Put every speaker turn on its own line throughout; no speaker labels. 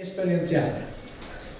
esperienziale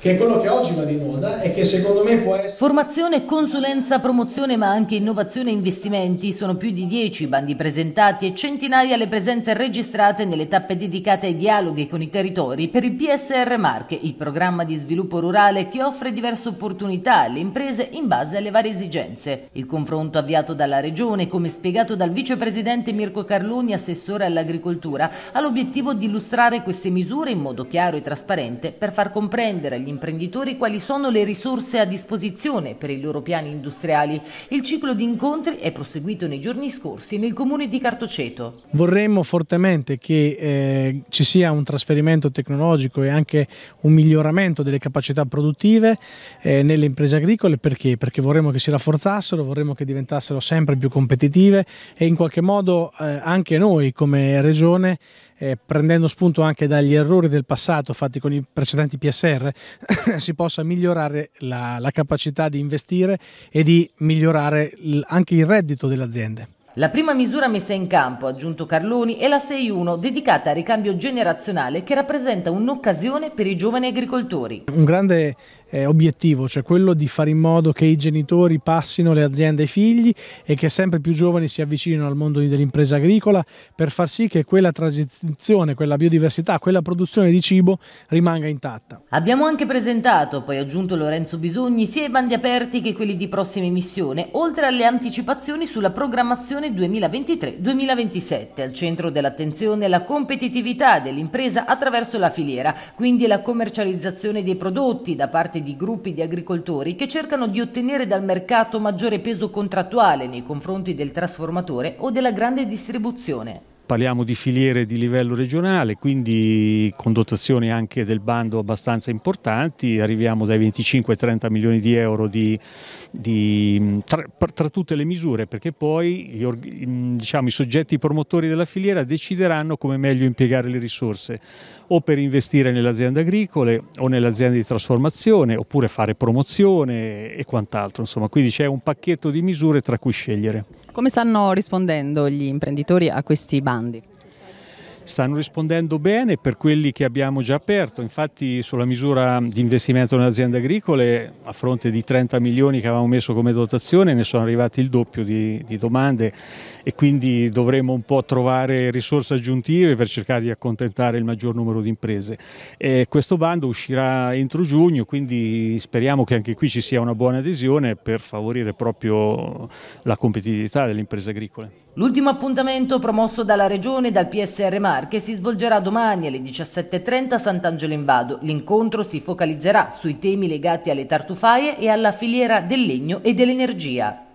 che è quello che oggi va di moda e che secondo me può essere...
Formazione, consulenza, promozione ma anche innovazione e investimenti. Sono più di dieci i bandi presentati e centinaia le presenze registrate nelle tappe dedicate ai dialoghi con i territori per il PSR Marche, il programma di sviluppo rurale che offre diverse opportunità alle imprese in base alle varie esigenze. Il confronto avviato dalla Regione, come spiegato dal vicepresidente Mirko Carloni, assessore all'agricoltura, ha l'obiettivo di illustrare queste misure in modo chiaro e trasparente per far comprendere agli imprenditori quali sono le risorse a disposizione per i loro piani industriali. Il ciclo di incontri è proseguito nei giorni scorsi nel comune di Cartoceto.
Vorremmo fortemente che eh, ci sia un trasferimento tecnologico e anche un miglioramento delle capacità produttive eh, nelle imprese agricole perché? Perché vorremmo che si rafforzassero, vorremmo che diventassero sempre più competitive e in qualche modo eh, anche noi come regione eh, prendendo spunto anche dagli errori del passato fatti con i precedenti PSR, si possa migliorare la, la capacità di investire e di migliorare l- anche il reddito delle aziende.
La prima misura messa in campo, ha aggiunto Carloni, è la 6.1 dedicata al ricambio generazionale che rappresenta un'occasione per i giovani agricoltori.
Un grande eh, obiettivo, cioè quello di fare in modo che i genitori passino le aziende ai figli e che sempre più giovani si avvicinino al mondo dell'impresa agricola per far sì che quella transizione, quella biodiversità, quella produzione di cibo rimanga intatta.
Abbiamo anche presentato, poi aggiunto Lorenzo Bisogni, sia i bandi aperti che quelli di prossima emissione, oltre alle anticipazioni sulla programmazione 2023-2027. Al centro dell'attenzione la competitività dell'impresa attraverso la filiera, quindi la commercializzazione dei prodotti da parte parte di gruppi di agricoltori che cercano di ottenere dal mercato maggiore peso contrattuale nei confronti del trasformatore o della grande distribuzione
parliamo di filiere di livello regionale, quindi con dotazioni anche del bando abbastanza importanti, arriviamo dai 25 ai 30 milioni di euro di, di, mm, tra, tra, tutte le misure, perché poi gli, mm, diciamo, i soggetti promotori della filiera decideranno come meglio impiegare le risorse, o per investire nelle aziende agricole o nelle aziende di trasformazione, oppure fare promozione e quant'altro, insomma, quindi c'è un pacchetto di misure tra cui scegliere.
Come stanno rispondendo gli imprenditori a questi bandi?
stanno rispondendo bene per quelli che abbiamo già aperto, infatti sulla misura di investimento nelle aziende agricole a fronte di 30 milioni che avevamo messo come dotazione ne sono arrivati il doppio di, di domande e quindi dovremo un po' trovare risorse aggiuntive per cercare di accontentare il maggior numero di imprese. E questo bando uscirà entro giugno, quindi speriamo che anche qui ci sia una buona adesione per favorire proprio la competitività delle imprese agricole.
L'ultimo appuntamento promosso dalla Regione e dal PSR Marche si svolgerà domani alle 17.30 a Sant'Angelo in Vado. L'incontro si focalizzerà sui temi legati alle tartufaie e alla filiera del legno e dell'energia.